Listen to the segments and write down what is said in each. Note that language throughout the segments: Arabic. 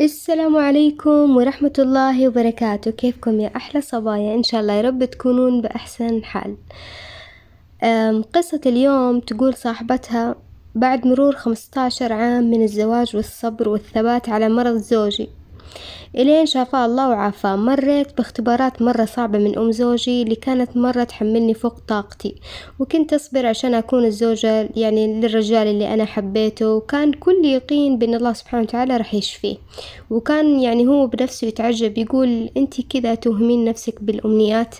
السلام عليكم ورحمة الله وبركاته كيفكم يا أحلى صبايا إن شاء الله يا رب تكونون بأحسن حال قصة اليوم تقول صاحبتها بعد مرور 15 عام من الزواج والصبر والثبات على مرض زوجي إلين شافاه الله وعافاه مريت باختبارات مرة صعبة من أم زوجي اللي كانت مرة تحملني فوق طاقتي وكنت أصبر عشان أكون الزوجة يعني للرجال اللي أنا حبيته وكان كل يقين بأن الله سبحانه وتعالى رح يشفيه وكان يعني هو بنفسه يتعجب يقول أنت كذا تهمين نفسك بالأمنيات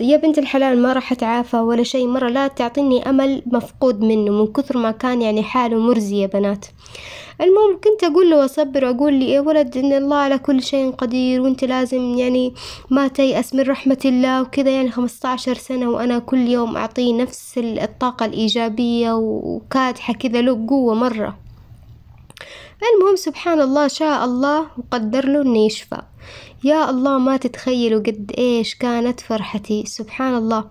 يا بنت الحلال ما راح اتعافى ولا شيء مرة لا تعطيني امل مفقود منه من كثر ما كان يعني حاله مرزي يا بنات المهم كنت اقول له واصبر واقول لي يا إيه ولد ان الله على كل شيء قدير وانت لازم يعني ما تيأس من رحمة الله وكذا يعني 15 سنة وانا كل يوم اعطيه نفس الطاقة الايجابية وكادحة كذا له قوة مرة المهم سبحان الله شاء الله وقدر له انه يشفى يا الله ما تتخيلوا قد ايش كانت فرحتي سبحان الله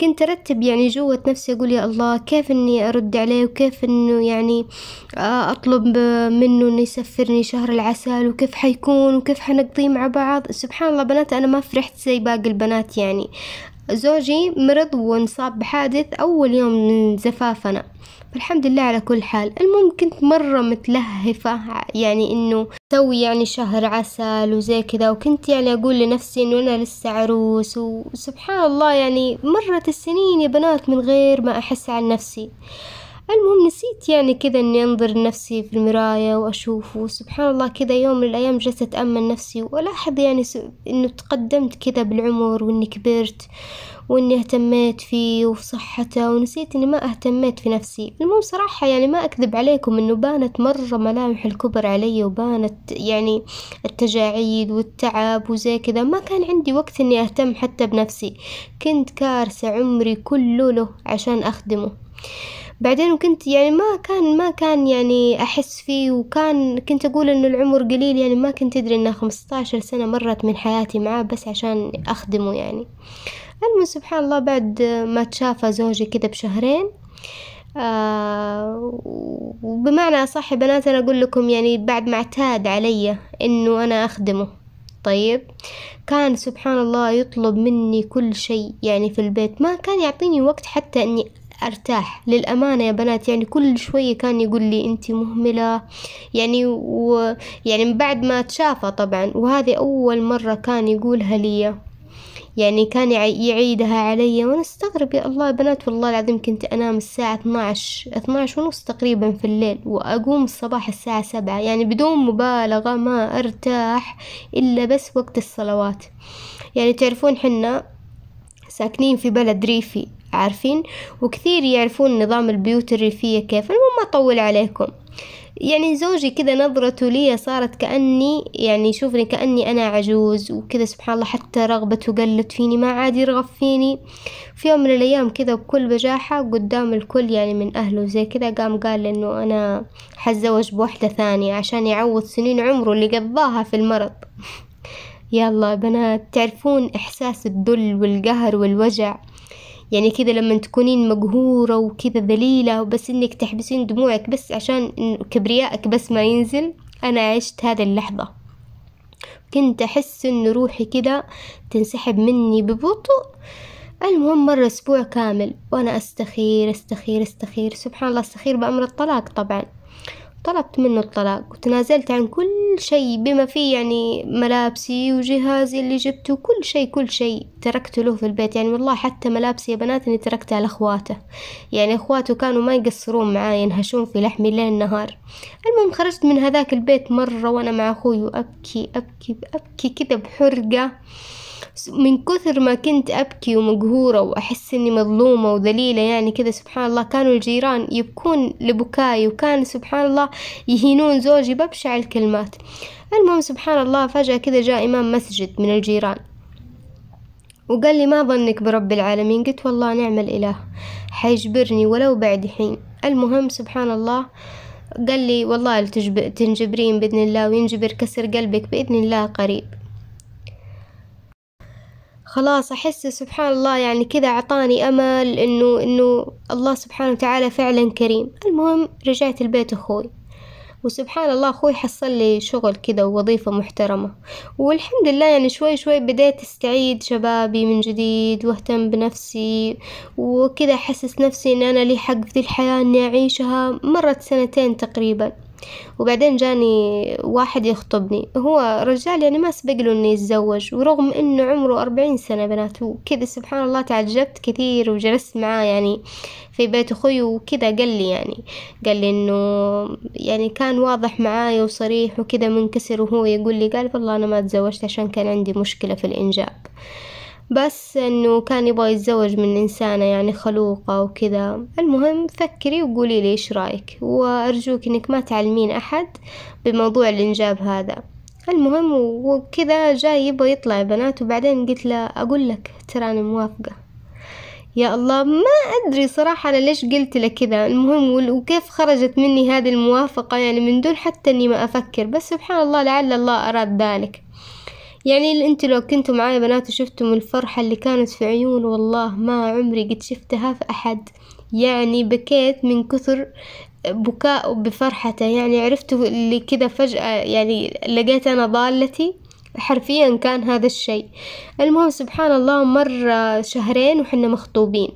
كنت ارتب يعني جوة نفسي اقول يا الله كيف اني ارد عليه وكيف انه يعني آه، اطلب منه انه يسفرني شهر العسل وكيف حيكون وكيف حنقضي مع بعض سبحان الله بنات انا ما فرحت زي باقي البنات يعني زوجي مرض وانصاب بحادث اول يوم من زفافنا فالحمد لله على كل حال المهم كنت مرة متلهفة يعني انه سوي يعني شهر عسل وزي كذا وكنت يعني اقول لنفسي انه انا لسه عروس وسبحان الله يعني مرت السنين يا بنات من غير ما احس عن نفسي المهم نسيت يعني كذا اني انظر لنفسي في المراية واشوف وسبحان الله كذا يوم من الايام جلست اتأمل نفسي والاحظ يعني انه تقدمت كذا بالعمر واني كبرت واني اهتميت فيه وفي صحته ونسيت اني ما اهتميت في نفسي المهم صراحة يعني ما اكذب عليكم انه بانت مرة ملامح الكبر علي وبانت يعني التجاعيد والتعب وزي كذا ما كان عندي وقت اني اهتم حتى بنفسي كنت كارثة عمري كله له عشان اخدمه بعدين وكنت يعني ما كان ما كان يعني أحس فيه وكان كنت أقول إنه العمر قليل يعني ما كنت أدري إنه خمسة عشر سنة مرت من حياتي معاه بس عشان أخدمه يعني المهم سبحان الله بعد ما تشافى زوجي كده بشهرين آه وبمعنى أصح بنات أنا أقول لكم يعني بعد ما اعتاد علي إنه أنا أخدمه طيب كان سبحان الله يطلب مني كل شيء يعني في البيت ما كان يعطيني وقت حتى إني ارتاح للامانه يا بنات يعني كل شويه كان يقول لي انت مهمله يعني و يعني من بعد ما تشافى طبعا وهذه اول مره كان يقولها لي يعني كان يعيدها علي وانا استغرب يا الله يا بنات والله العظيم كنت انام الساعة 12 12 ونص تقريبا في الليل واقوم الصباح الساعة سبعة يعني بدون مبالغة ما ارتاح الا بس وقت الصلوات يعني تعرفون حنا ساكنين في بلد ريفي عارفين وكثير يعرفون نظام البيوت الريفية كيف المهم ما أطول عليكم يعني زوجي كذا نظرته لي صارت كأني يعني يشوفني كأني أنا عجوز وكذا سبحان الله حتى رغبته قلت فيني ما عاد يرغب فيني في يوم من الأيام كذا بكل بجاحة قدام الكل يعني من أهله زي كذا قام قال إنه أنا حتزوج بوحدة ثانية عشان يعوض سنين عمره اللي قضاها في المرض يلا بنات تعرفون إحساس الذل والقهر والوجع يعني كذا لما تكونين مقهورة وكذا ذليلة وبس انك تحبسين دموعك بس عشان كبريائك بس ما ينزل انا عشت هذه اللحظة كنت احس ان روحي كذا تنسحب مني ببطء المهم مر اسبوع كامل وانا استخير استخير استخير سبحان الله استخير بامر الطلاق طبعا طلبت منه الطلاق وتنازلت عن كل شيء بما فيه يعني ملابسي وجهازي اللي جبته كل شيء كل شيء تركته له في البيت يعني والله حتى ملابسي يا بنات اني تركتها لاخواته يعني اخواته كانوا ما يقصرون معاي ينهشون في لحمي ليل نهار المهم خرجت من هذاك البيت مرة وانا مع اخوي وابكي ابكي ابكي كذا بحرقة من كثر ما كنت أبكي ومقهورة وأحس إني مظلومة وذليلة يعني كذا سبحان الله كانوا الجيران يبكون لبكاي وكان سبحان الله يهينون زوجي ببشع الكلمات المهم سبحان الله فجأة كذا جاء إمام مسجد من الجيران وقال لي ما ظنك برب العالمين قلت والله نعم الإله حيجبرني ولو بعد حين المهم سبحان الله قال لي والله تنجبرين بإذن الله وينجبر كسر قلبك بإذن الله قريب خلاص أحس سبحان الله يعني كذا أعطاني أمل إنه إنه الله سبحانه وتعالى فعلا كريم المهم رجعت البيت أخوي وسبحان الله أخوي حصل لي شغل كذا ووظيفة محترمة والحمد لله يعني شوي شوي بديت استعيد شبابي من جديد واهتم بنفسي وكذا أحسس نفسي إن أنا لي حق في الحياة إني أعيشها مرت سنتين تقريباً وبعدين جاني واحد يخطبني هو رجال يعني ما سبق له انه يتزوج ورغم انه عمره أربعين سنة بنات وكذا سبحان الله تعجبت كثير وجلست معاه يعني في بيت اخوي وكذا قال لي يعني قال لي انه يعني كان واضح معايا وصريح وكذا منكسر وهو يقول لي قال والله انا ما تزوجت عشان كان عندي مشكلة في الانجاب بس انه كان يبغى يتزوج من انسانة يعني خلوقة وكذا المهم فكري وقولي لي ايش رايك وارجوك انك ما تعلمين احد بموضوع الانجاب هذا المهم وكذا جاي يبغى يطلع بنات وبعدين قلت له اقول لك تراني موافقة يا الله ما ادري صراحة انا ليش قلت لك كذا المهم وكيف خرجت مني هذه الموافقة يعني من دون حتى اني ما افكر بس سبحان الله لعل الله اراد ذلك يعني انت لو كنتوا معايا بنات وشفتم الفرحة اللي كانت في عيون والله ما عمري قد شفتها في أحد يعني بكيت من كثر بكاء بفرحته يعني عرفتوا اللي كذا فجأة يعني لقيت أنا ضالتي حرفيا كان هذا الشيء المهم سبحان الله مر شهرين وحنا مخطوبين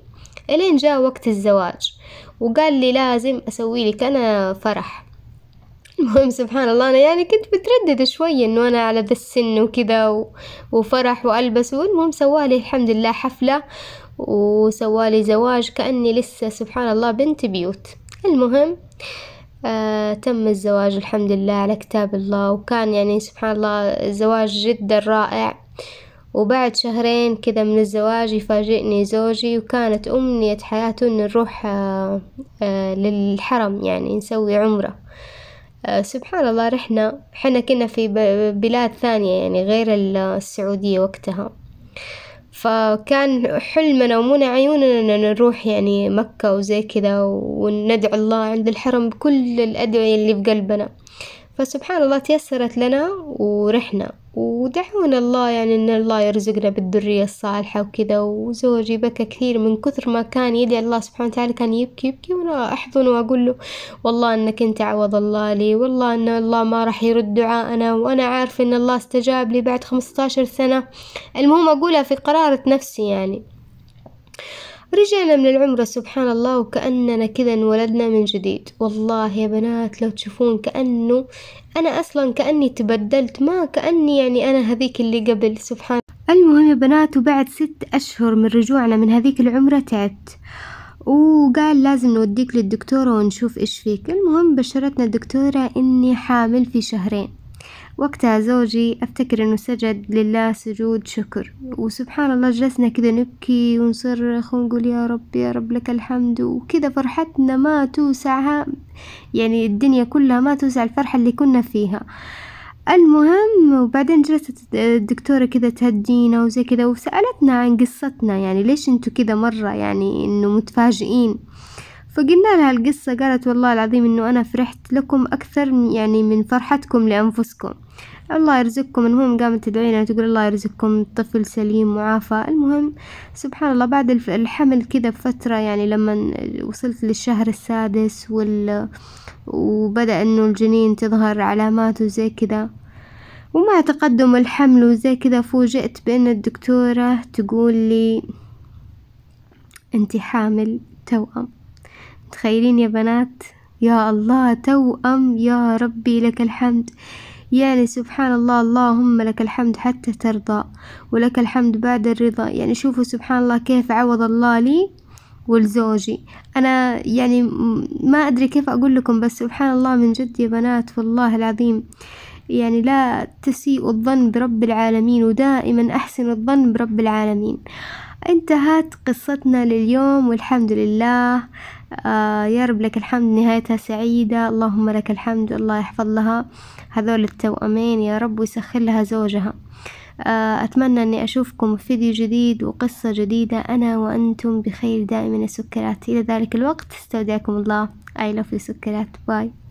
الين جاء وقت الزواج وقال لي لازم اسوي لك انا فرح المهم سبحان الله انا يعني كنت مترددة شوية انه انا على ذا السن وكذا و... وفرح والبس والمهم سوالي الحمد لله حفلة وسوالي زواج كأني لسه سبحان الله بنت بيوت المهم آه تم الزواج الحمد لله على كتاب الله وكان يعني سبحان الله زواج جدا رائع وبعد شهرين كذا من الزواج يفاجئني زوجي وكانت أمنية حياته إن نروح آه آه للحرم يعني نسوي عمرة آه، سبحان الله رحنا حنا كنا في بلاد ثانية يعني غير السعودية وقتها فكان حلمنا ومنى عيوننا إننا نروح يعني مكة وزي كذا وندعو الله عند الحرم بكل الأدعية اللي قلبنا فسبحان الله تيسرت لنا ورحنا ودعونا الله يعني ان الله يرزقنا بالذرية الصالحة وكذا وزوجي بكى كثير من كثر ما كان يدعي الله سبحانه وتعالى كان يبكي يبكي وانا احضن واقول له والله انك انت عوض الله لي والله ان الله ما راح يرد دعاءنا وانا عارف ان الله استجاب لي بعد 15 سنة المهم اقولها في قرارة نفسي يعني رجعنا من العمرة سبحان الله وكأننا كذا انولدنا من جديد والله يا بنات لو تشوفون كأنه أنا أصلا كأني تبدلت ما كأني يعني أنا هذيك اللي قبل سبحان المهم يا بنات وبعد ست أشهر من رجوعنا من هذيك العمرة تعبت وقال لازم نوديك للدكتورة ونشوف إيش فيك المهم بشرتنا الدكتورة إني حامل في شهرين وقتها زوجي أفتكر أنه سجد لله سجود شكر وسبحان الله جلسنا كذا نبكي ونصرخ ونقول يا رب يا رب لك الحمد وكذا فرحتنا ما توسعها يعني الدنيا كلها ما توسع الفرحة اللي كنا فيها المهم وبعدين جلست الدكتورة كذا تهدينا وزي كذا وسألتنا عن قصتنا يعني ليش انتوا كذا مرة يعني انه متفاجئين فقلنا لها القصة قالت والله العظيم انه انا فرحت لكم اكثر يعني من فرحتكم لانفسكم الله يرزقكم المهم قامت تدعي لنا تقول الله يرزقكم طفل سليم معافى المهم سبحان الله بعد الحمل كذا بفترة يعني لما وصلت للشهر السادس وال... وبدأ انه الجنين تظهر علاماته زي كذا ومع تقدم الحمل وزي كذا فوجئت بان الدكتورة تقول لي انت حامل توأم تخيلين يا بنات يا الله توأم يا ربي لك الحمد يعني سبحان الله اللهم لك الحمد حتى ترضى ولك الحمد بعد الرضا يعني شوفوا سبحان الله كيف عوض الله لي ولزوجي أنا يعني ما أدري كيف أقول لكم بس سبحان الله من جد يا بنات والله العظيم يعني لا تسيء الظن برب العالمين ودائما أحسن الظن برب العالمين انتهت قصتنا لليوم والحمد لله آه، يا رب لك الحمد نهايتها سعيدة اللهم لك الحمد الله يحفظ لها هذول التوأمين يا رب ويسخر لها زوجها آه، أتمنى أني أشوفكم في فيديو جديد وقصة جديدة أنا وأنتم بخير دائما يا سكرات إلى ذلك الوقت استودعكم الله I love you سكرات باي